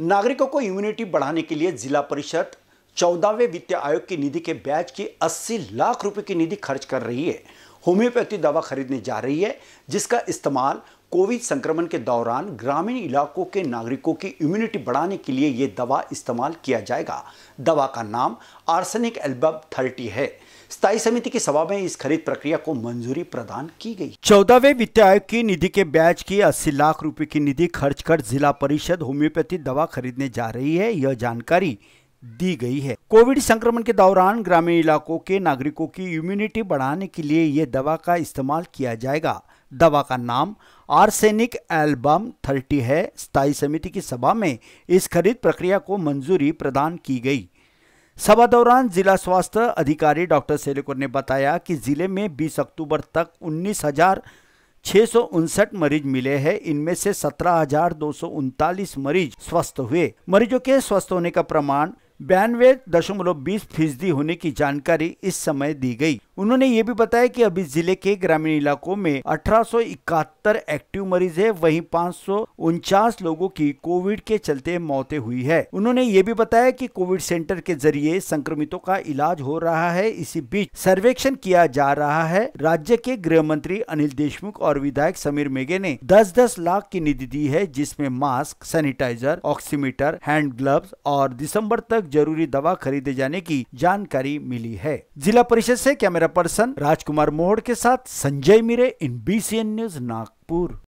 नागरिकों को इम्यूनिटी बढ़ाने के लिए जिला परिषद चौदहवें वित्त आयोग की निधि के ब्याज की 80 लाख रुपए की निधि खर्च कर रही है होम्योपैथी दवा खरीदने जा रही है जिसका इस्तेमाल कोविड संक्रमण के दौरान ग्रामीण इलाकों के नागरिकों की इम्यूनिटी बढ़ाने के लिए ये दवा इस्तेमाल किया जाएगा दवा का नाम आर्सेनिक एल्बम थर्टी है स्थायी समिति की सभा में इस खरीद प्रक्रिया को मंजूरी प्रदान की गई चौदहवे वित्त आयोग की निधि के ब्याज की 80 लाख रुपए की निधि खर्च कर जिला परिषद होम्योपैथी दवा खरीदने जा रही है यह जानकारी दी गई है कोविड संक्रमण के दौरान ग्रामीण इलाकों के नागरिकों की इम्यूनिटी बढ़ाने के लिए ये दवा का इस्तेमाल किया जाएगा दवा का नाम आर्सेनिक एल्बम 30 है स्थायी समिति की सभा में इस खरीद प्रक्रिया को मंजूरी प्रदान की गई सभा दौरान जिला स्वास्थ्य अधिकारी डॉक्टर सेलेकुर ने बताया कि जिले में 20 अक्टूबर तक उन्नीस हजार मरीज मिले हैं इनमें से सत्रह मरीज स्वस्थ हुए मरीजों के स्वस्थ होने का प्रमाण बयानवे दशमलव बीस फीसदी होने की जानकारी इस समय दी गई उन्होंने ये भी बताया कि अभी जिले के ग्रामीण इलाकों में अठारह एक्टिव मरीज है वहीं पाँच लोगों की कोविड के चलते मौतें हुई है उन्होंने ये भी बताया कि कोविड सेंटर के जरिए संक्रमितों का इलाज हो रहा है इसी बीच सर्वेक्षण किया जा रहा है राज्य के गृह मंत्री अनिल देशमुख और विधायक समीर मेघे ने दस दस लाख की निधि दी है जिसमे mask sanitizer oximeter hand gloves और दिसम्बर तक तक जरूरी दवा खरीदे जाने की जानकारी मिली है जिला परिषद से कैमरा पर्सन राजकुमार मोहड़ के साथ Sanjay Mire in B news Nagpur